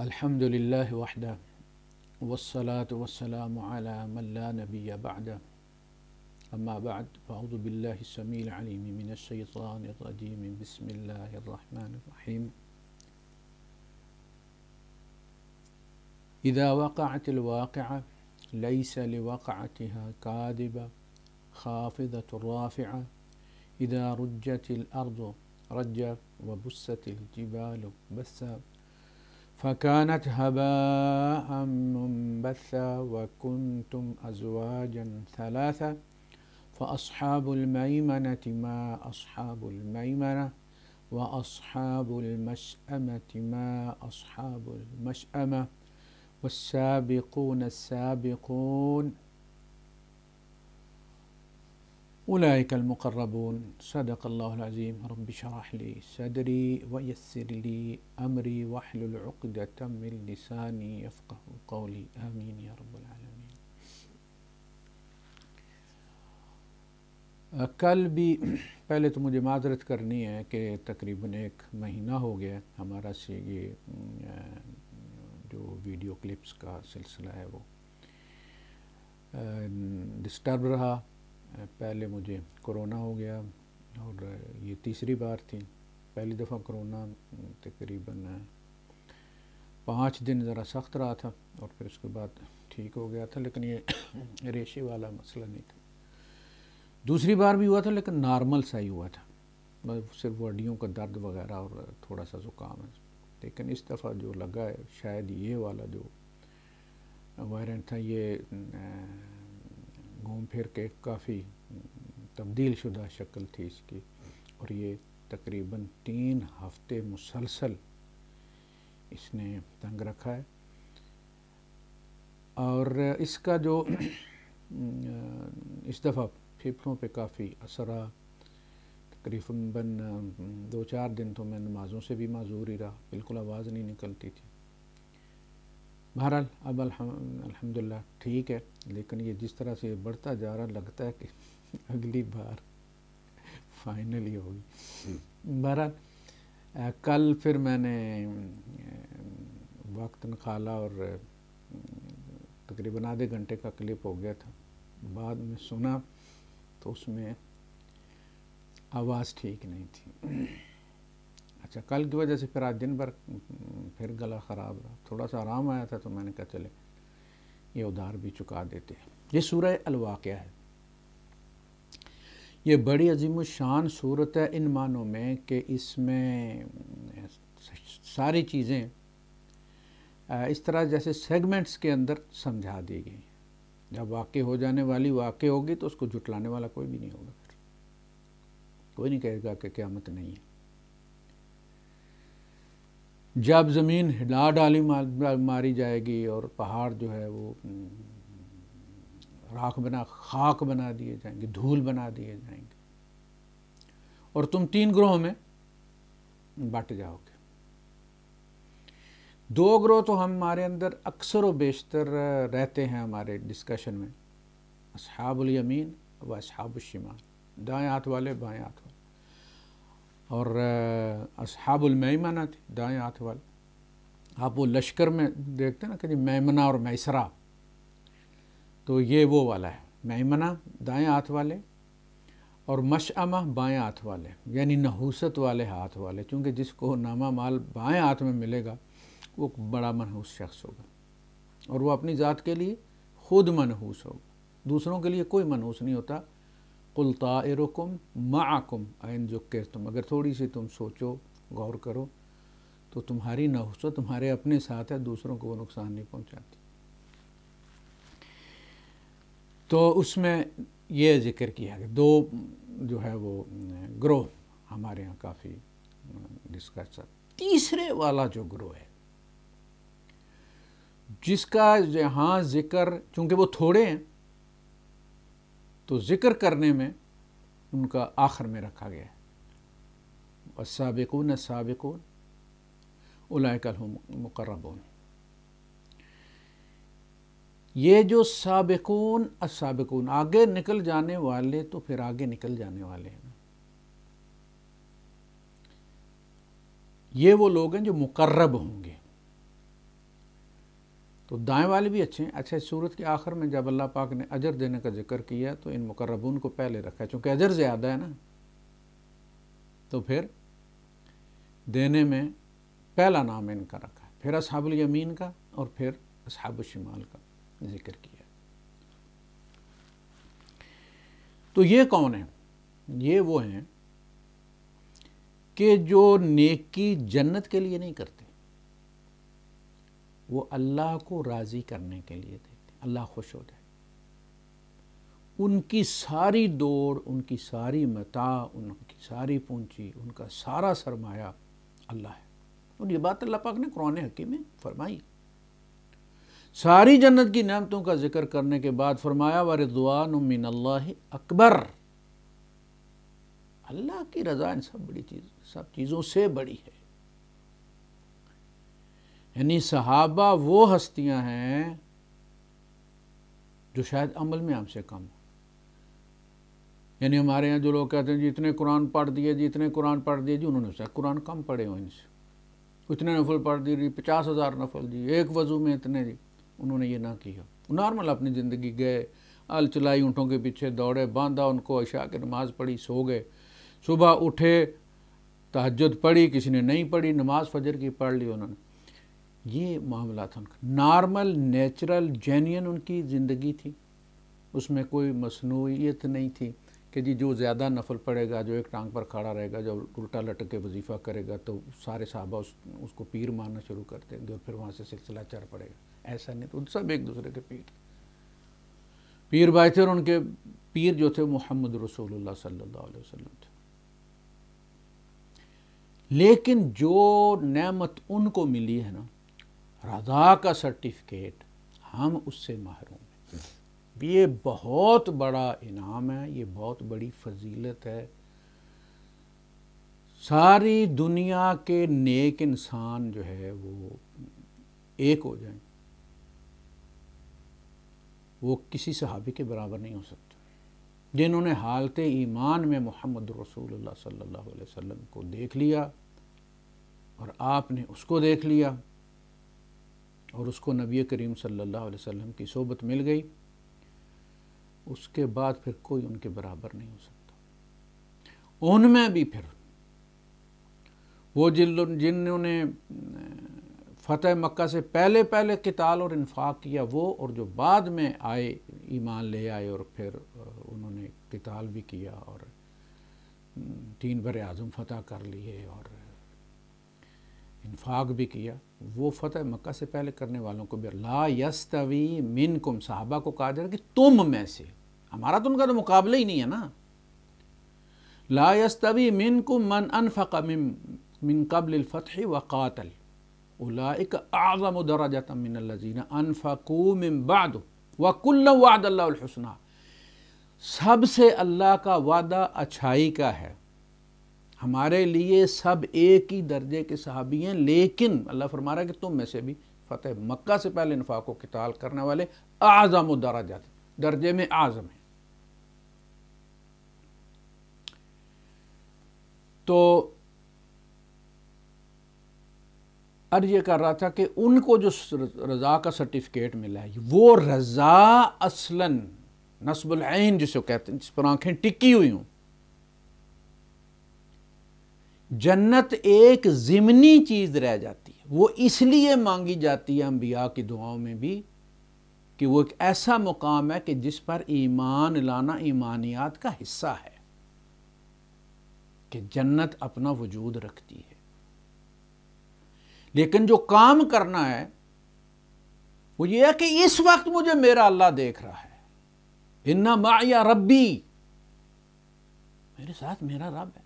الحمد لله وحده والصلاة والسلام على من لا نبي بعده أما بعد فأعوذ بالله السميع العليم من الشيطان الرجيم بسم الله الرحمن الرحيم إذا وقعت الواقعة ليس لوقعتها كاذبة خافضة رافعة إذا رجت الأرض رجا وبست الجبال بسا فكانت هباء منبثا وكنتم أزواجا ثلاثة فأصحاب الميمنة ما أصحاب الميمنة وأصحاب المشأمة ما أصحاب المشأمة والسابقون السابقون أولئك المقربون صدق الله العظيم رب شرح لي صدري ويسر لي أمري واحلل عقدة من لساني يفقه قولي آمين يا رب العالمين کل بھی پہلے تو مجھے معذرت کرنی ہے کہ تقریباً ایک مہینہ ہو گیا ہمارا سے یہ جو ویڈیو کلپس کا سلسلہ ہے وہ ڈسٹرب رہا पहले मुझे कोरोना हो गया और ये तीसरी बार थी पहली दफ़ा कोरोना तकरीबन पाँच दिन ज़रा सख्त रहा था और फिर उसके बाद ठीक हो गया था लेकिन ये रेशे वाला मसला नहीं था दूसरी बार भी हुआ था लेकिन नॉर्मल सा ही हुआ था सिर्फ हड्डियों का दर्द वगैरह और थोड़ा सा ज़ुकाम है लेकिन इस दफ़ा जो लगा है शायद ये वाला जो वायरेंट था ये घूम फिर के काफ़ी तब्दील शुदा शक्ल थी इसकी और ये तकरीबन तीन हफ्ते मुसलसल इसने तंग रखा है और इसका जो इस दफ़ा फेफड़ों पे काफ़ी असर आ तकरीबन दो चार दिन तो मैं नमाज़ों से भी माजूर ही रहा बिल्कुल आवाज़ नहीं निकलती थी बहरहाल अब अल्हम्दुलिल्लाह ठीक है लेकिन ये जिस तरह से बढ़ता जा रहा लगता है कि अगली बार फाइनली होगी हम्म। बहरहाल कल फिर मैंने वक्त निकाला और तकरीबन आधे घंटे का क्लिप हो गया था बाद में सुना तो उसमें आवाज़ ठीक नहीं थी अच्छा कल की वजह से फिर आज दिन भर फिर गला ख़राब रहा थोड़ा सा आराम आया था तो मैंने कहा चले ये उधार भी चुका देते हैं ये सूरह अलवाक़ है ये बड़ी अजीम शान सूरत है इन मानों में कि इसमें सारी चीज़ें इस तरह जैसे सेगमेंट्स के अंदर समझा दी गई जब वाक़ हो जाने वाली वाक़ होगी तो उसको जुटलाने वाला कोई भी नहीं होगा फिर कोई नहीं कहेगा कि क्यामत नहीं है जब ज़मीन हिला डाली मारी जाएगी और पहाड़ जो है वो हम्म, राख बना खाक बना दिए जाएंगे धूल बना दिए जाएंगे और तुम तीन ग्रोह में बट जाओगे दो ग्रोह तो हमारे अंदर अक्सर व बेशतर रहते हैं हमारे डिस्कशन में असहाबुल यमीन व असहाबुल शिमान दाएँ हाथ वाले बाएँ हाथ वाले और मेमना थी दाएँ हाथ वाले आप वो लश्कर में देखते ना कहीं मैमना और मैसरा तो ये वो वाला है मैमना दाएँ हाथ वाले और मशअमा बाएँ हाथ वाले यानी नहूसत वाले हाथ वाले क्योंकि जिसको नामा माल बाएँ हाथ में मिलेगा वो बड़ा मनहूस शख्स होगा और वो अपनी ज़ात के लिए खुद मनहूस होगा दूसरों के लिए कोई मनहूस नहीं होता कुल तायरकुम माकुम आयन के तुम अगर थोड़ी सी तुम सोचो गौर करो तो तुम्हारी नफसत तुम्हारे अपने साथ है दूसरों को वो नुकसान नहीं पहुंचाती तो उसमें ये जिक्र किया गया दो जो है वो ग्रोह हमारे यहाँ काफ़ी डिस्कस तीसरे वाला जो ग्रोह है जिसका यहाँ जिक्र चूँकि वो थोड़े हैं तो ज़िक्र करने में उनका आखिर में रखा गया है साबिकुन साबिकुन उलायकल मुकर्रबून ये जो सबकून असाबिकून आगे निकल जाने वाले तो फिर आगे निकल जाने वाले हैं ये वो लोग हैं जो मुकर्रब होंगे तो दाएं वाले भी अच्छे हैं अच्छा सूरत के आखिर में जब अल्लाह पाक ने अजर देने का जिक्र किया तो इन मुकर्रबून को पहले रखा है चूँकि अजर ज़्यादा है ना तो फिर देने में पहला नाम इनका रखा फिर असहाबुल यमीन का और फिर असहाब शिमाल का जिक्र किया तो ये कौन है ये वो हैं कि जो नेकी जन्नत के लिए नहीं करते वो अल्लाह को राज़ी करने के लिए देते अल्लाह खुश हो जाए उनकी सारी दौड़ उनकी सारी मता उनकी सारी पूंजी उनका सारा सरमाया अल्लाह है और ये बात अल्लाह पाक ने कुरान हकीम में फरमाई सारी जन्नत की नियामतों का जिक्र करने के बाद फरमाया व रिजवान मिन अल्लाह अकबर अल्लाह की रज़ा इन सब बड़ी चीज़ सब चीज़ों से बड़ी है यानी सहाबा वो हस्तियां हैं जो शायद अमल में आपसे कम यानी हमारे यहाँ जो लोग कहते हैं जी इतने कुरान पढ़ दिए जी इतने कुरान पढ़ दिए जी उन्होंने शायद कुरान कम पढ़े हो इनसे इतने नफल पढ़ दिए जी पचास हज़ार नफल जी एक वजू में इतने जी उन्होंने ये ना किया नॉर्मल अपनी ज़िंदगी गए अल चलाई ऊँटों के पीछे दौड़े बांधा उनको अशा के नमाज़ पढ़ी सो गए सुबह उठे तहजद पढ़ी किसी ने नहीं पढ़ी नमाज़ फजर की पढ़ ली उन्होंने ये मामला था उनका नॉर्मल नेचुरल जेन्यन उनकी ज़िंदगी थी उसमें कोई मसनूत नहीं थी कि जी जो ज़्यादा नफल पड़ेगा जो एक टांग पर खड़ा रहेगा जो उल्टा लटक के वजीफ़ा करेगा तो सारे साहबा उस, उसको पीर मारना शुरू कर देंगे और फिर वहाँ से सिलसिला चल पड़ेगा ऐसा नहीं तो सब एक दूसरे के पीर पीर भाई थे और उनके पीर जो थे मोहम्मद रसूल सल्ला अलैहि थे लेकिन जो नमत उनको मिली है ना राधा का सर्टिफिकेट हम उससे महरूम हैं ये बहुत बड़ा इनाम है ये बहुत बड़ी फजीलत है सारी दुनिया के नेक इंसान जो है वो एक हो जाए वो किसी सहाबी के बराबर नहीं हो सकते जिन्होंने हालत ईमान में मोहम्मद रसूल सल्लल्लाहु अलैहि वसल्लम को देख लिया और आपने उसको देख लिया और उसको नबी करीम सल्लल्लाहु अलैहि वसल्लम की सोबत मिल गई उसके बाद फिर कोई उनके बराबर नहीं हो सकता उनमें भी फिर वो जिन जिन्होंने फ़तेह मक्का से पहले पहले किताल और इन्फाक किया वो और जो बाद में आए ईमान ले आए और फिर उन्होंने किताल भी किया और तीन बर आज़म फ़तेह कर लिए और इन्फाक भी किया वो फतेह मक्का से पहले करने वालों को भी ला यस्तवी मिन कुम साहबा को कहा जा रहा कि तुम में से हमारा तो उनका तो मुकाबला ही नहीं है ना ला यस्तवी मिन कुम मन अनफक मिन मिन कबल फ़तह व कातल उलाइक आज़म दराजत मिन लजीना अनफकू मिन बाद व कुल्ल वकुल्ल वादल्लासना सबसे अल्लाह का वादा अच्छाई का है हमारे लिए सब एक ही दर्जे के सहाबी हैं लेकिन अल्लाह फरमा रहा है कि तुम में से भी फ़तेह मक्का से पहले इनफाक किताल करने वाले आज़म दराजा दर्जे में आज़म है तो अर्ज ये कर रहा था कि उनको जो रज़ा का सर्टिफिकेट मिला है वो रज़ा असलन नस्बुल जिसे कहते हैं जिस पर आंखें टिकी हुई हूं जन्नत एक ज़िमनी चीज़ रह जाती है वो इसलिए मांगी जाती है अम्बिया की दुआओं में भी कि वो एक ऐसा मुकाम है कि जिस पर ईमान लाना ईमानियात का हिस्सा है कि जन्नत अपना वजूद रखती है लेकिन जो काम करना है वो ये है कि इस वक्त मुझे मेरा अल्लाह देख रहा है इन्ना माया रब्बी मेरे साथ मेरा रब है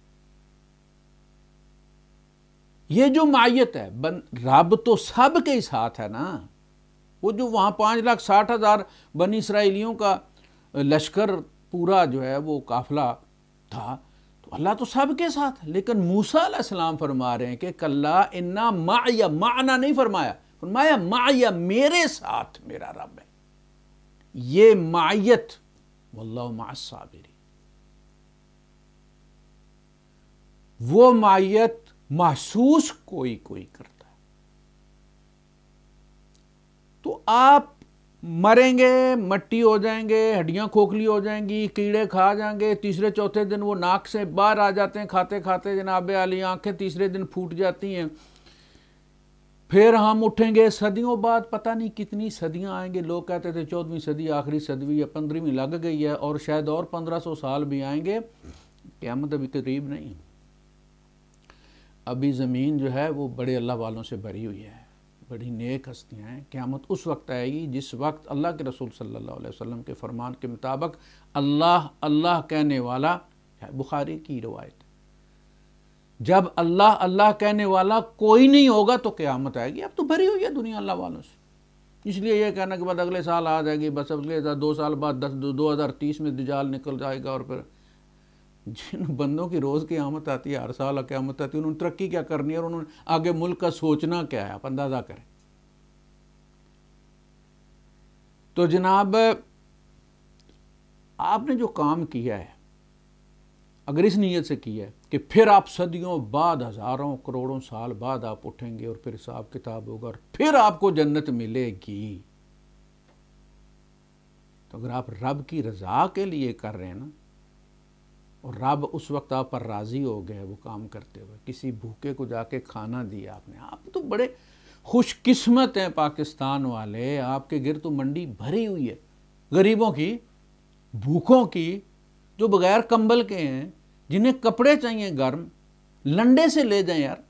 ये जो माइत है बन रब तो सब के ही साथ है ना वो जो वहाँ पाँच लाख साठ हज़ार बन इसराइलियों का लश्कर पूरा जो है वो काफिला था तो अल्लाह तो सब के साथ लेकिन मूसा सलाम फरमा रहे हैं कि कल्ला इन्ना माया माना नहीं फरमाया फरमाया माया मेरे साथ मेरा रब है ये माइत वल्लाबिरी वो माइत महसूस कोई कोई करता है तो आप मरेंगे मट्टी हो जाएंगे हड्डियां खोखली हो जाएंगी कीड़े खा जाएंगे तीसरे चौथे दिन वो नाक से बाहर आ जाते हैं खाते खाते जनाब आली आंखें तीसरे दिन फूट जाती हैं फिर हम उठेंगे सदियों बाद पता नहीं कितनी सदियां आएंगे लोग कहते थे चौदहवीं सदी आखिरी सदवी या पंद्रहवीं लग गई है और शायद और पंद्रह सौ साल भी आएंगे क्या मतलब करीब नहीं अभी ज़मीन जो है वो बड़े अल्लाह वालों से भरी हुई है बड़ी नेक हस्तियाँ हैं क़्यामत उस वक्त आएगी जिस वक्त अल्लाह के रसूल सल्लल्लाहु अलैहि वसल्लम के फरमान के मुताबिक अल्लाह अल्लाह कहने वाला है बुखारी की रवायत जब अल्लाह अल्लाह कहने वाला कोई नहीं होगा तो क़्यामत आएगी अब तो भरी हुई है दुनिया अल्लाह वालों से इसलिए यह कहना के बाद अगले साल आ जाएगी बस अगले दो साल बाद दस दो हज़ार तीस में दिजाल निकल जाएगा और फिर जिन बंदों की रोज़ की आमद आती है हर साल क्यामत आती है उन्होंने तरक्की क्या करनी है और उन्होंने आगे मुल्क का सोचना क्या है आप अंदाज़ा करें तो जनाब आपने जो काम किया है अगर इस नीयत से किया है कि फिर आप सदियों बाद हज़ारों करोड़ों साल बाद आप उठेंगे और फिर हिसाब किताब होगा और फिर आपको जन्नत मिलेगी तो अगर आप रब की रज़ा के लिए कर रहे हैं ना और रब उस वक्त आप पर राज़ी हो गए वो काम करते हुए किसी भूखे को जाके खाना दिया आपने आप तो बड़े खुशकिस्मत हैं पाकिस्तान वाले आपके गिर तो मंडी भरी हुई है गरीबों की भूखों की जो बगैर कंबल के हैं जिन्हें कपड़े चाहिए गर्म लंडे से ले जाएं यार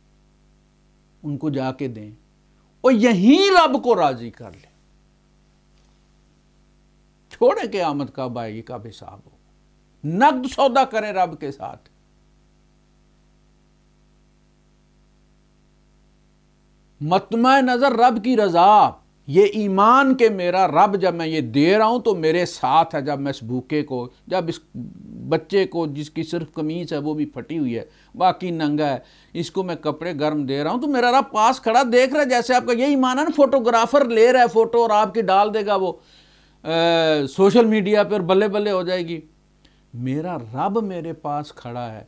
उनको जाके दें और यहीं रब को राज़ी कर ले छोड़े के आमद कब आएगी कब हिसाब होगा नकद सौदा करें रब के साथ मतम नजर रब की रजा ये ईमान के मेरा रब जब मैं ये दे रहा हूं तो मेरे साथ है जब मैं इस भूखे को जब इस बच्चे को जिसकी सिर्फ कमीज़ है वो भी फटी हुई है बाकी नंगा है इसको मैं कपड़े गर्म दे रहा हूं तो मेरा रब पास खड़ा देख रहा है जैसे आपका यही ईमान है ना फोटोग्राफर ले रहा है फ़ोटो और आपकी डाल देगा वो आ, सोशल मीडिया पर बल्ले बल्ले हो जाएगी मेरा रब मेरे पास खड़ा है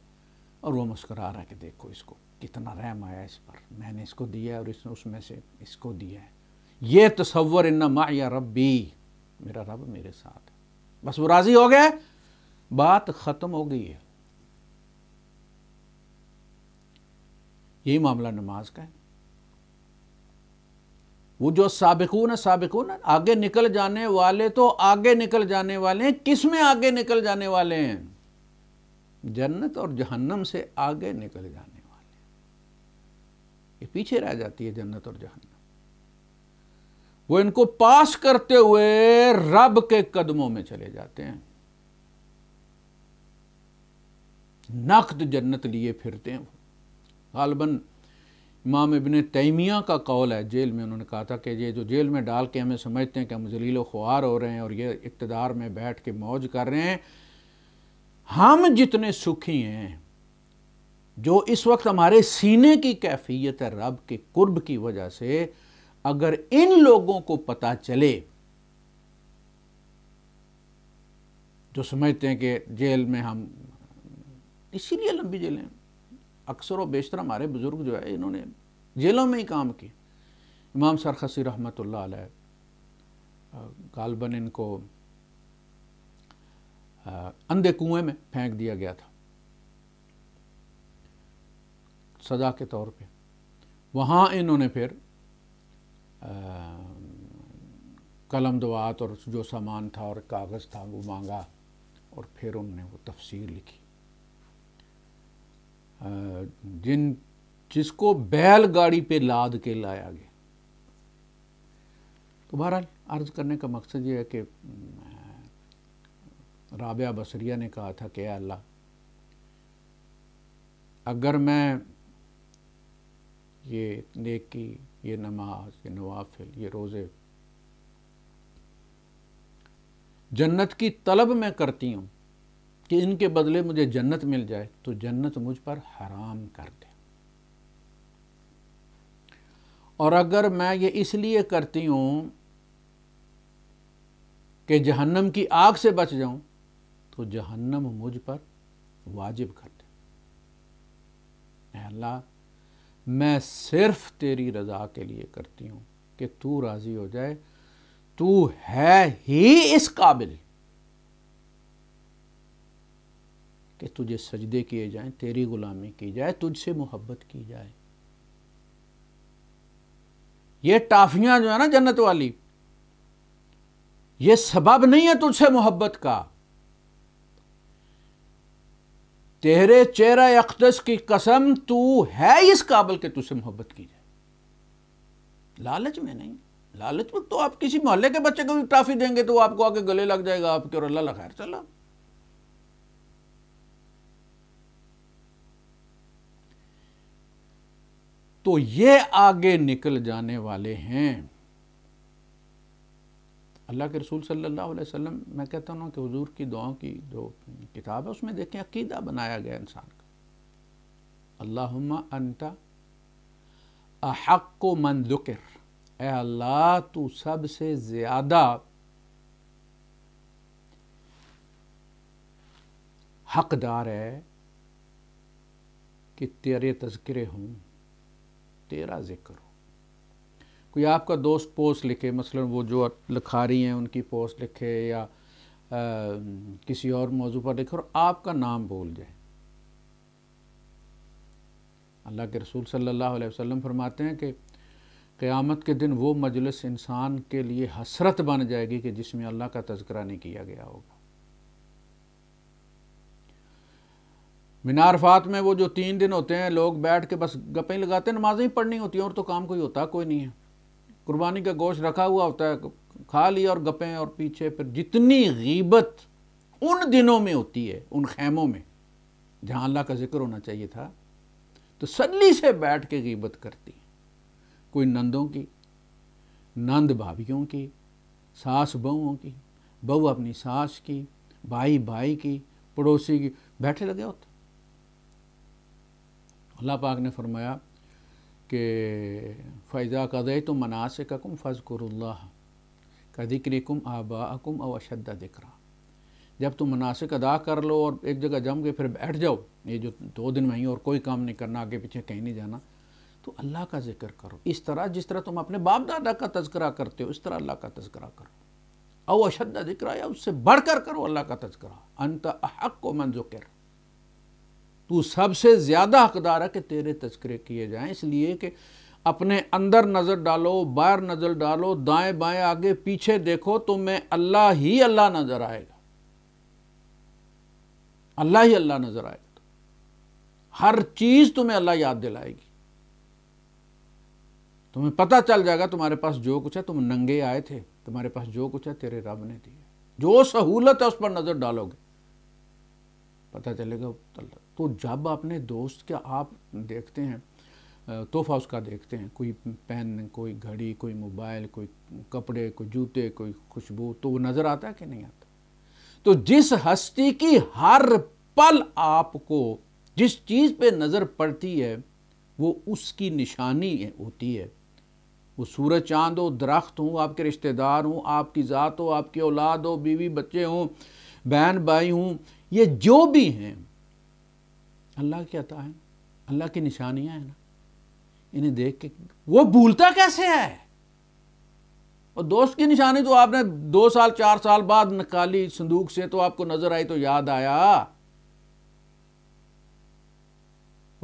और वो मुस्करा रहा है कि देखो इसको कितना रहम आया इस पर मैंने इसको दिया है और इसने उसमें से इसको दिया है ये तस्वर इन्ना या रबी मेरा रब मेरे साथ है बस वो राज़ी हो गए बात ख़त्म हो गई है यही मामला नमाज का है वो जो सबकून सबकून आगे निकल जाने वाले तो आगे निकल जाने वाले हैं किस में आगे निकल जाने वाले हैं जन्नत और जहन्नम से आगे निकल जाने वाले ये पीछे रह जाती है जन्नत और जहन्नम वो इनको पास करते हुए रब के कदमों में चले जाते हैं नकद जन्नत लिए फिरते हैं गालबन इमाम इबन तैमिया का कौल है जेल में उन्होंने कहा था कि ये जो जेल में डाल के हमें समझते हैं कि हम जलील ख्वार हो रहे हैं और ये इकतदार में बैठ के मौज कर रहे हैं हम जितने सुखी हैं जो इस वक्त हमारे सीने की कैफियत है रब के कुर्ब की वजह से अगर इन लोगों को पता चले जो समझते हैं कि जेल में हम इसीलिए लंबी जेलें अक्सर व बेशतर हमारे बुज़ुर्ग जो है इन्होंने जेलों में ही काम किए इमाम सरखसी रहमत गालबन इनको अंधे कुएं में फेंक दिया गया था सजा के तौर पे वहाँ इन्होंने फिर कलम दवात और जो सामान था और कागज़ था वो मांगा और फिर उनने वो तफसीर लिखी जिन जिसको बैलगाड़ी पे लाद के लाया गया तो बहरहाल अर्ज करने का मकसद ये है कि राबिया बसरिया ने कहा था कि अल्लाह अगर मैं ये नेकी ये नमाज ये नवाफिल ये रोज़े जन्नत की तलब में करती हूँ कि इनके बदले मुझे जन्नत मिल जाए तो जन्नत मुझ पर हराम कर दे और अगर मैं ये इसलिए करती हूँ कि जहन्नम की आग से बच जाऊं तो जहन्नम मुझ पर वाजिब कर दे अल्लाह मैं सिर्फ तेरी रज़ा के लिए करती हूँ कि तू राज़ी हो जाए तू है ही इस काबिल कि तुझे सजदे किए जाएं तेरी गुलामी की जाए तुझसे मोहब्बत की जाए ये टाफियां जो है ना जन्नत वाली ये सबब नहीं है तुझसे मोहब्बत का तेरे चेहरा अख्तस की कसम तू है इस काबल के तुझसे मोहब्बत की जाए लालच में नहीं लालच में तो आप किसी मोहल्ले के बच्चे को भी ट्राफी देंगे तो आपको आके गले लग जाएगा आपके और अल्लाह खैर चला तो ये आगे निकल जाने वाले हैं अल्लाह के रसूल सल्लल्लाहु अलैहि वसल्लम मैं कहता हूँ कि हुजूर की दुआओं की जो किताब है उसमें देखें अकीदा बनाया गया इंसान का अल्लाहुम्मा अंता अहक्को मन दुकर अल्लाह तू सबसे ज़्यादा हकदार है कि तेरे तस्करे हों तेरा जिक्र हो कोई आपका दोस्त पोस्ट लिखे मसलन वो जो लिखारी हैं उनकी पोस्ट लिखे या आ, किसी और मौजू पर लिखे और आपका नाम बोल जाए अल्लाह के रसूल सल्लल्लाहु अलैहि वसल्लम फरमाते हैं कि क़यामत के दिन वो मजलिस इंसान के लिए हसरत बन जाएगी कि जिसमें अल्लाह का तस्करा नहीं किया गया होगा मीनारफात में वो जो तीन दिन होते हैं लोग बैठ के बस गपें लगाते हैं नमाजें ही पढ़नी होती हैं और तो काम कोई होता कोई नहीं है कुर्बानी का गोश्त रखा हुआ होता है खा लिया और गपें और पीछे फिर जितनी गीबत उन दिनों में होती है उन खेमों में जहाँ अल्लाह का जिक्र होना चाहिए था तो सली से बैठ के गीबत करती कोई नंदों की नंद भाभीियों की सास बहुओं की बहू अपनी सास की भाई भाई की पड़ोसी की बैठे लगे होते अल्लाह पाक ने फरमाया कि फ़ैज़ा कदे तो मनासिककुम फ़ज़कुरुल्लाह का दिक्रकुम आबाकुम और अशद दिक्रा जब तुम मनासिक अदा कर लो और एक जगह जम के फिर बैठ जाओ ये जो दो दिन वहीं और कोई काम नहीं करना आगे पीछे कहीं नहीं जाना तो अल्लाह का जिक्र करो इस तरह जिस तरह तुम अपने बाप दादा का तस्करा करते हो इस तरह अल्लाह का तस्करा करो और अशद जिक्र या उससे बढ़ कर करो अल्लाह का तस्करा अंत अहक को मंजुकर तू सबसे ज़्यादा हकदार है कि तेरे तस्करे किए जाए इसलिए कि अपने अंदर नज़र डालो बाहर नज़र डालो दाएं बाएं आगे पीछे देखो तो मैं अल्लाह ही अल्लाह नज़र आएगा अल्लाह ही अल्लाह नज़र आएगा हर चीज़ तुम्हें अल्लाह याद दिलाएगी तुम्हें पता चल जाएगा तुम्हारे पास जो कुछ है तुम नंगे आए थे तुम्हारे पास जो कुछ है तेरे रब ने दिया जो सहूलत है उस पर नज़र डालोगे पता चलेगा तो जब अपने दोस्त का आप देखते हैं तोहफा उसका देखते हैं कोई पेन कोई घड़ी कोई मोबाइल कोई कपड़े कोई जूते कोई खुशबू तो वो नज़र आता है कि नहीं आता तो जिस हस्ती की हर पल आपको जिस चीज़ पे नज़र पड़ती है वो उसकी निशानी है, होती है वो सूरज चांद हो दरख्त हो आपके रिश्तेदार हों आपकी ज़ात हो आपकी औलाद हो बीवी बच्चे हों बहन भाई हों ये जो भी हैं अल्लाह की अता है अल्लाह की निशानियां हैं ना इन्हें देख के वो भूलता कैसे है और दोस्त की निशानी तो आपने दो साल चार साल बाद निकाली संदूक से तो आपको नजर आई तो याद आया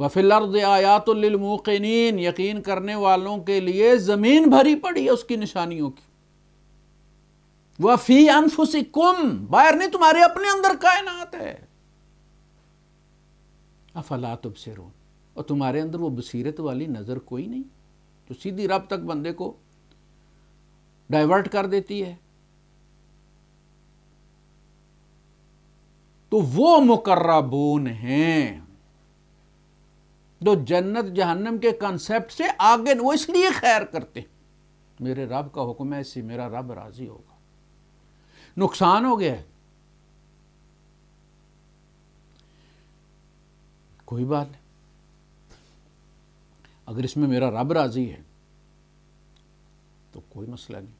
वफिलर्द मुकिन यकीन करने वालों के लिए ज़मीन भरी पड़ी है उसकी निशानियों की वह फी अनफुसी कुम बाहर नहीं तुम्हारे अपने अंदर कायनात है अफला तुब से रो और तुम्हारे अंदर वो बसीरत वाली नज़र कोई नहीं जो सीधी रब तक बंदे को डाइवर्ट कर देती है तो वो मुकर्रबून हैं जो जन्नत जहन्नम के कंसेप्ट से आगे वो इसलिए खैर करते मेरे रब का हुक्म है इससे मेरा रब राज़ी होगा नुकसान हो गया कोई बात नहीं अगर इसमें मेरा रब राजी है तो कोई मसला नहीं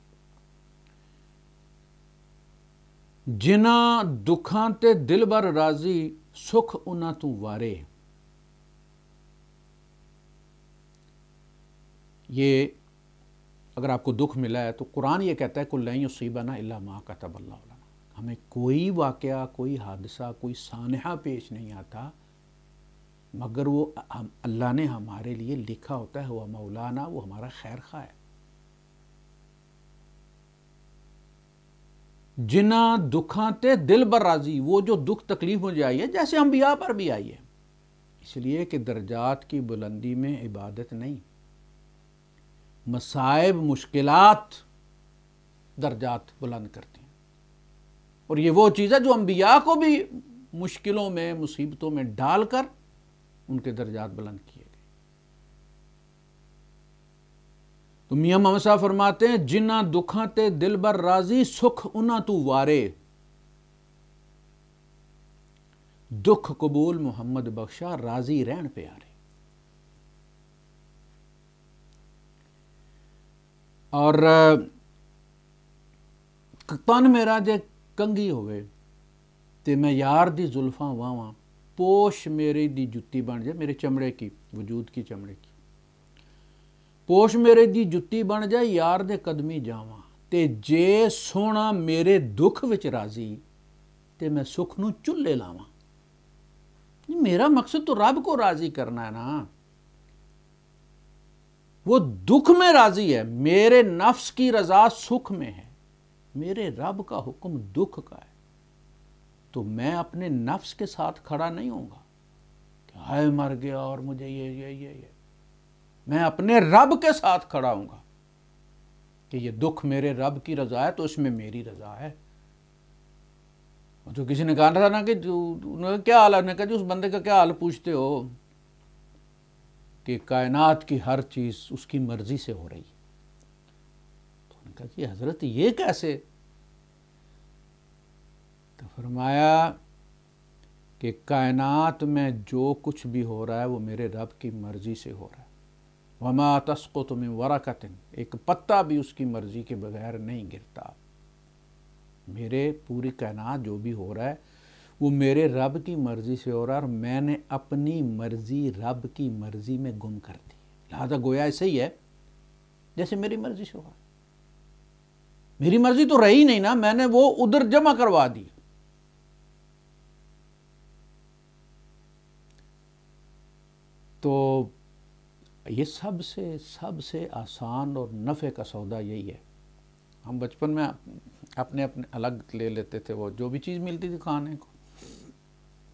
ਜਿਨ੍ਹਾਂ ते दिल भर राजी सुख ਉਹਨਾਂ तू वारे ये अगर आपको दुख मिला है तो कुरान ये कहता है कुल कुल्लई ना अल्ला माँ का तबल्ला हमें कोई वाक़ कोई हादसा कोई सानहा पेश नहीं आता मगर वो हम अल्लाह ने हमारे लिए लिखा होता है वह मौलाना वो हमारा खैर खा है जिना दुखा ते दिल बर राजी वो जो दुख तकलीफ मुझे आई है जैसे हम बिया पर भी आई है इसलिए कि दर्जात की बुलंदी में इबादत नहीं मसाइब मुश्किल दर्जात बुलंद करती हैं और ये वो चीज़ है जो अम्बिया को भी मुश्किलों में मुसीबतों में डालकर उनके दर्जात बुलंद किए गए तो मियाँ ममसा फरमाते हैं जिन्ना दुखा ते दिल बर राजी सुख उन्ना तू वारे दुख कबूल मोहम्मद बख्शा राजी रहन प्यारे ਔਰ ਕਪਤਾਨ ਮੇਰਾ ਜੇ ਕੰਗੀ ਹੋਵੇ ਤੇ ਮੈਂ ਯਾਰ ਦੀ ਜ਼ੁਲਫਾਂ ਵਾਵਾਂ ਪੋਸ਼ ਮੇਰੇ ਦੀ ਜੁੱਤੀ ਬਣ ਜਾ ਮੇਰੇ ਚਮੜੇ ਕੀ ਵਜੂਦ ਕੀ ਚਮੜੇ ਕੀ ਪੋਸ਼ ਮੇਰੇ ਦੀ ਜੁੱਤੀ ਬਣ ਜਾ ਯਾਰ ਦੇ ਕਦਮੀ ਜਾਵਾਂ ਤੇ ਜੇ ਸੋਣਾ ਮੇਰੇ ਦੁੱਖ ਵਿੱਚ ਰਾਜ਼ੀ ਤੇ ਮੈਂ ਸੁਖ ਨੂੰ ਚੁੱਲੇ ਲਾਵਾਂ ਇਹ ਮੇਰਾ ਮਕਸਦ ਤਾਂ ਰੱਬ ਕੋ ਰਾਜ਼ੀ ਕਰਨਾ ਹੈ ਨਾ वो दुख में राजी है मेरे नफ्स की रजा सुख में है मेरे रब का हुक्म दुख का है तो मैं अपने नफ्स के साथ खड़ा नहीं होऊंगा कि हाय मर गया और मुझे ये ये ये ये मैं अपने रब के साथ खड़ा हूँ कि ये दुख मेरे रब की रजा है तो इसमें मेरी रजा है जो किसी ने कहा था ना कि क्या हाल है कहा जी उस बंदे का क्या हाल पूछते हो कि कायनात की हर चीज़ उसकी मर्ज़ी से हो रही तो कहा कि हज़रत ये कैसे तो फरमाया कि कायनात में जो कुछ भी हो रहा है वो मेरे रब की मर्ज़ी से हो रहा है वमा तस्को तुम्हें वरा एक पत्ता भी उसकी मर्ज़ी के बगैर नहीं गिरता मेरे पूरी कायनात जो भी हो रहा है वो मेरे रब की मर्ज़ी से हो रहा और मैंने अपनी मर्ज़ी रब की मर्ज़ी में गुम कर दी लिहाजा गोया ऐसे ही है जैसे मेरी मर्ज़ी से रहा मेरी मर्ज़ी तो रही नहीं ना मैंने वो उधर जमा करवा दी तो ये सबसे सबसे आसान और नफ़े का सौदा यही है हम बचपन में अपने अपने अलग ले लेते थे वो जो भी चीज़ मिलती थी खाने को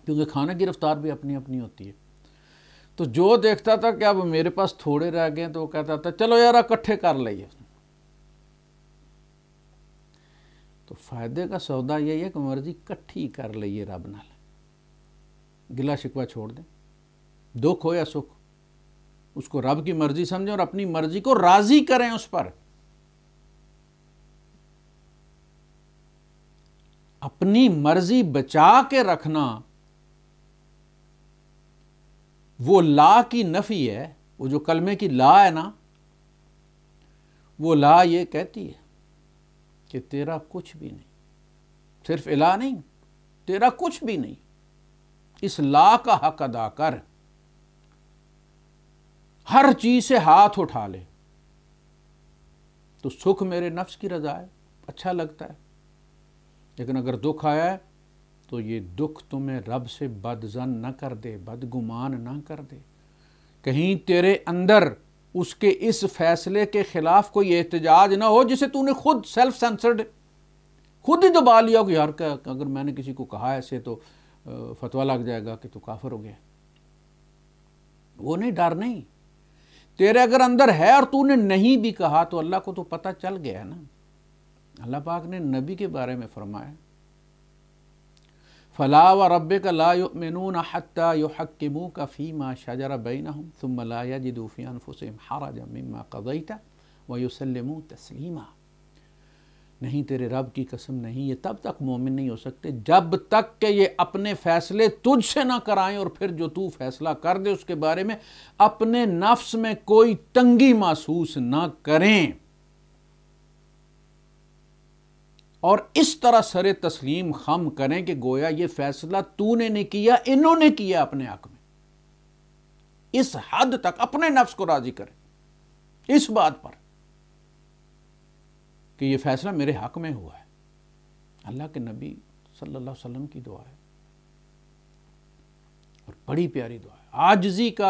क्योंकि खाने की रफ्तार भी अपनी अपनी होती है तो जो देखता था कि अब मेरे पास थोड़े रह गए तो वो कहता था चलो यार इकट्ठे कर लिए तो फायदे का सौदा यही है कि मर्जी इकट्ठी कर लीए रब न गिला शिकवा छोड़ दें दुख हो या सुख उसको रब की मर्जी समझें और अपनी मर्जी को राजी करें उस पर अपनी मर्जी बचा के रखना वो ला की नफ़ी है वो जो कलमे की ला है ना वो ला ये कहती है कि तेरा कुछ भी नहीं सिर्फ इला नहीं तेरा कुछ भी नहीं इस ला का हक अदा कर हर चीज़ से हाथ उठा ले तो सुख मेरे नफ्स की रजा है अच्छा लगता है लेकिन अगर दुख आया है तो ये दुख तुम्हें रब से बदजन न कर दे बदगुमान ना कर दे कहीं तेरे अंदर उसके इस फैसले के ख़िलाफ़ कोई एहतजाज ना हो जिसे तूने खुद सेल्फ सेंसर्ड खुद ही दबा लिया कि यार का अगर मैंने किसी को कहा ऐसे तो फतवा लग जाएगा कि तू काफर हो गया वो नहीं डर नहीं तेरे अगर अंदर है और तूने नहीं भी कहा तो अल्लाह को तो पता चल गया है ना अल्लाह पाक ने नबी के बारे में फरमाया फ़ला व रब का लामिन हती युहकमू का फ़ीमा शजर बैन तुम्मलाया जिदूफ़ियान फ़ुसम हारा मम्मा कदईता वयुसलम तस्लिमा नहीं तेरे रब की कसम नहीं ये तब तक मोमिन नहीं हो सकते जब तक के ये अपने फ़ैसले तुझ से ना कराएं और फिर जो तू फैसला कर दे उसके बारे में अपने नफ्स में कोई तंगी महसूस ना करें और इस तरह सर तस्लीम खम करें कि गोया ये फैसला तूने नहीं किया इन्होंने किया अपने हक में इस हद तक अपने नफ्स को राजी करें इस बात पर कि यह फैसला मेरे हक में हुआ है अल्लाह के नबी सल्लल्लाहु अलैहि वसल्लम की दुआ है और बड़ी प्यारी दुआ है आजजी का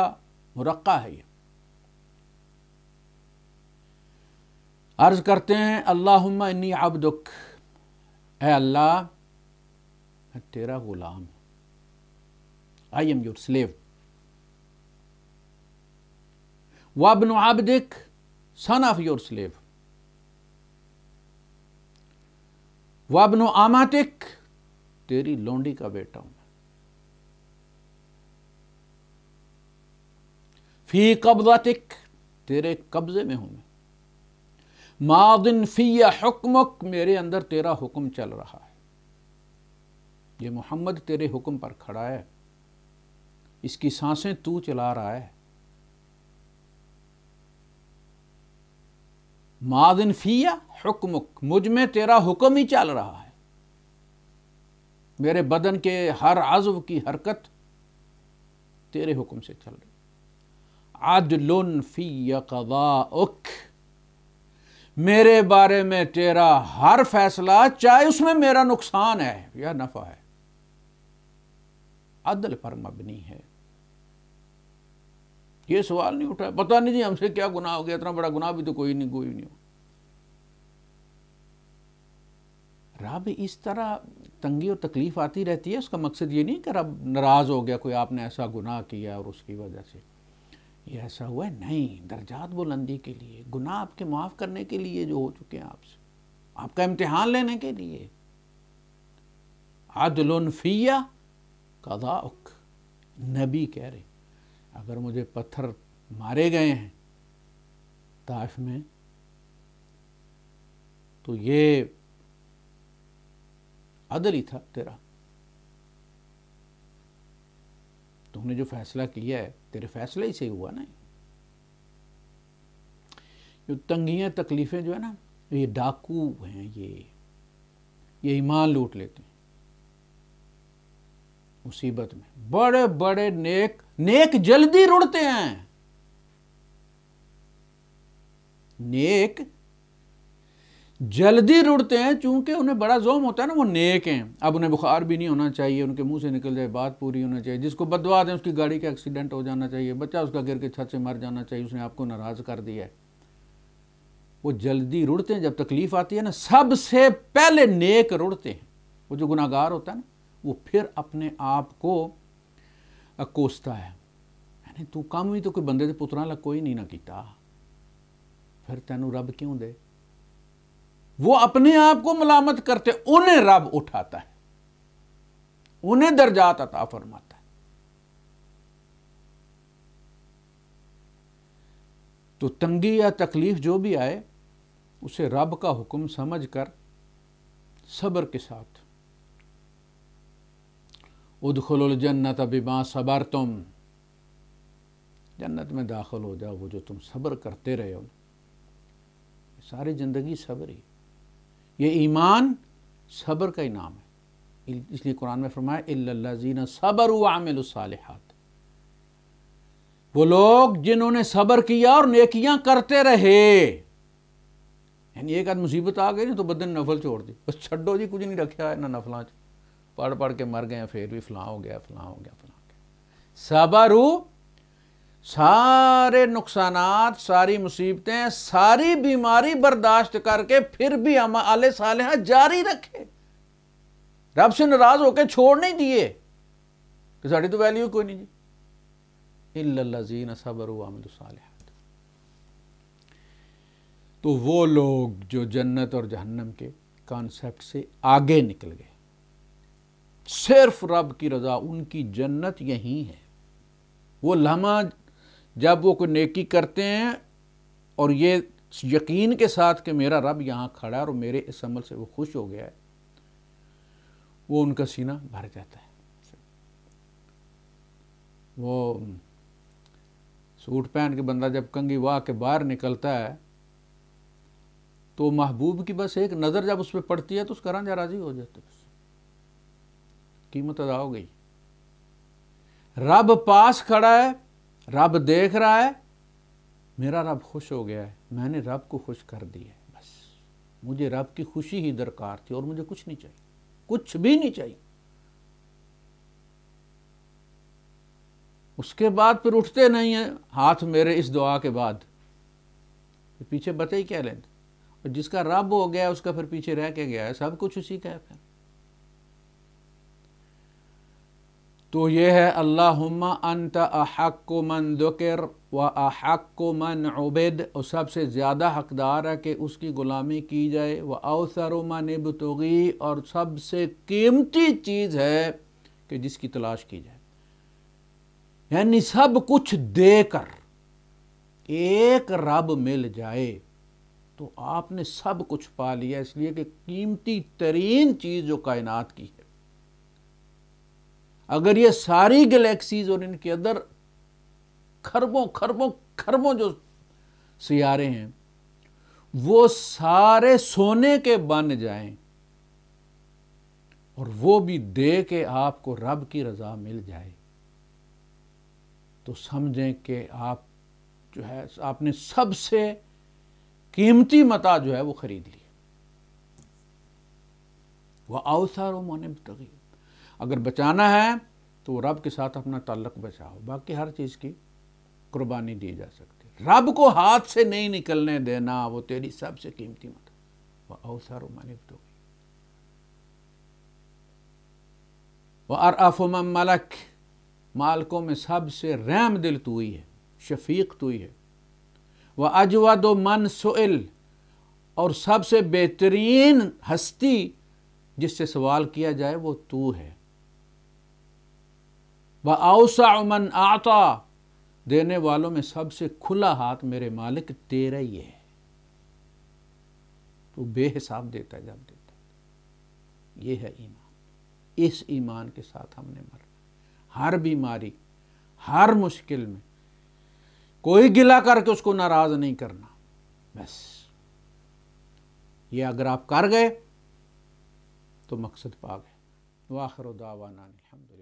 मुरक्का है यह अर्ज करते हैं अल्लाह इन्नी आबदुक ए अल्लाह मैं तेरा गुलाम हूं I am your slave one आबदिक son of your slave one आमातिक तेरी लोंडी का बेटा हूं मैं फी कब्जातिक तेरे कब्जे में हूं मैं मादिन फ़िया हुक्मक मेरे अंदर तेरा हुक्म चल रहा है ये मोहम्मद तेरे हुक्म पर खड़ा है इसकी सांसें तू चला रहा है मादिन फ़िया हुक्मक मुझ में तेरा हुक्म ही चल रहा है मेरे बदन के हर आजव की हरकत तेरे हुक्म से चल रही आदलुन फ़ी कदा उख मेरे बारे में तेरा हर फैसला चाहे उसमें मेरा नुकसान है या नफा है अदल पर मबनी है ये सवाल नहीं उठा पता नहीं जी हमसे क्या गुनाह हो गया इतना बड़ा गुनाह भी तो कोई नहीं कोई नहीं रब इस तरह तंगी और तकलीफ आती रहती है उसका मकसद ये नहीं कि रब नाराज़ हो गया कोई आपने ऐसा गुनाह किया और उसकी वजह से ये ऐसा हुआ है नहीं दर्जात बुलंदी के लिए गुनाह आपके माफ़ करने के लिए जो हो चुके हैं आपसे आपका इम्तिहान लेने के लिए आदलफिया कदाउक नबी कह रहे अगर मुझे पत्थर मारे गए हैं ताइफ में तो ये अदल ही था तेरा तुमने जो फैसला किया है तेरे फैसले ही सही हुआ ना जो तंगियां तकलीफ़ें जो है ना ये डाकू हैं ये ये ईमान लूट लेते हैं मुसीबत में बड़े बड़े नेक नेक जल्दी रुड़ते हैं नेक जल्दी रुड़ते हैं चूंकि उन्हें बड़ा जोम होता है ना वो नेक हैं अब उन्हें बुखार भी नहीं होना चाहिए उनके मुंह से निकल जाए बात पूरी होना चाहिए जिसको बदवा दें उसकी गाड़ी का एक्सीडेंट हो जाना चाहिए बच्चा उसका गिर के छत से मर जाना चाहिए उसने आपको नाराज़ कर दिया है वो जल्दी रुड़ते हैं जब तकलीफ़ आती है ना सबसे पहले नेक रुड़ते हैं वो जो गुनागार होता है ना वो फिर अपने आप को कोसता है तू कम ही तो कोई बंदे के पुत्रां कोई नहीं ना किया फिर तेनों रब क्यों दे वो अपने आप को मलामत करते उन्हें रब उठाता है उन्हें दर्जात अता फरमाता है तो तंगी या तकलीफ जो भी आए उसे रब का हुक्म समझकर सब्र के साथ उदखल जन्नत अभिमा सबर तुम जन्नत में दाखिल हो जाओ वो जो तुम सब्र करते रहे हो सारी ज़िंदगी सब्र ही ये ईमान सब्र का इनाम है इसलिए कुरान में फरमाया सबर आमिल वो लोग जिन्होंने सबर किया और नेकियां करते रहे यानी एक आध मुसीबत आ गई ना तो बदन नफल छोड़ दी बस छड्डो जी कुछ नहीं रखा है ना नफलों पढ़ पढ़ के मर गए फिर भी फलां हो गया फलां हो गया फलां हो गया सबर सारे नुकसान सारी मुसीबतें सारी बीमारी बर्दाश्त करके फिर भी हम आले साल जारी रखे रब से नाराज होकर छोड़ नहीं दिए कि साड़ी तो वैल्यू कोई नहीं जी इल्लाजीन सबर आमिल तो वो लोग जो जन्नत और जहन्नम के कॉन्सेप्ट से आगे निकल गए सिर्फ रब की रज़ा उनकी जन्नत यही है वो लम्हा जब वो कोई नेकी करते हैं और ये यकीन के साथ कि मेरा रब यहाँ खड़ा है और मेरे इस अमल से वो खुश हो गया है वो उनका सीना भर जाता है वो सूट पहन के बंदा जब कंगी वाह के बाहर निकलता है तो महबूब की बस एक नज़र जब उस पर पड़ती है तो उसका रंजा राजी हो जाता है कीमत अदा हो गई रब पास खड़ा है रब देख रहा है मेरा रब खुश हो गया है मैंने रब को खुश कर दिया है बस मुझे रब की खुशी ही दरकार थी और मुझे कुछ नहीं चाहिए कुछ भी नहीं चाहिए उसके बाद फिर उठते नहीं हैं हाथ मेरे इस दुआ के बाद पीछे बता ही क्या लेते और जिसका रब हो गया उसका फिर पीछे रह के गया है सब कुछ उसी का है फिर तो ये है अल्लाहुम्मा अंत अहक मन दुकर व अहक् मन उबैद और सबसे ज़्यादा हकदार है कि उसकी ग़ुलामी की जाए व अवसर मन तोगी और सबसे कीमती चीज़ है कि जिसकी तलाश की जाए यानी सब कुछ देकर एक रब मिल जाए तो आपने सब कुछ पा लिया इसलिए कि कीमती तरीन चीज़ जो कायनात की है अगर ये सारी गैलेक्सीज और इनके अंदर खरबों खरबों खरबों जो सियारे हैं वो सारे सोने के बन जाएं और वो भी दे के आपको रब की रज़ा मिल जाए तो समझें कि आप जो है आपने सबसे कीमती मता जो है वो ख़रीद ली वह मोने मोनब तगी अगर बचाना है तो रब के साथ अपना ताल्लक बचाओ बाकी हर चीज़ की कुर्बानी दी जा सकती है रब को हाथ से नहीं निकलने देना वो तेरी सबसे कीमती मत वह अवसर मानिफ दो वह अरअफ मलक मालकों में सबसे रैम दिल तो ही है शफीक तो ही है वह अजवा दो मन सुल और सबसे बेहतरीन हस्ती जिससे सवाल किया जाए वो तू है व आउसा उमन आता देने वालों में सबसे खुला हाथ मेरे मालिक तेरा ही है तो बेहिसाब देता जब देता ये है ईमान इस ईमान के साथ हमने मरना हर बीमारी हर मुश्किल में कोई गिला करके उसको नाराज नहीं करना बस ये अगर आप कर गए तो मकसद पा गए वाखर दावाना अलहमद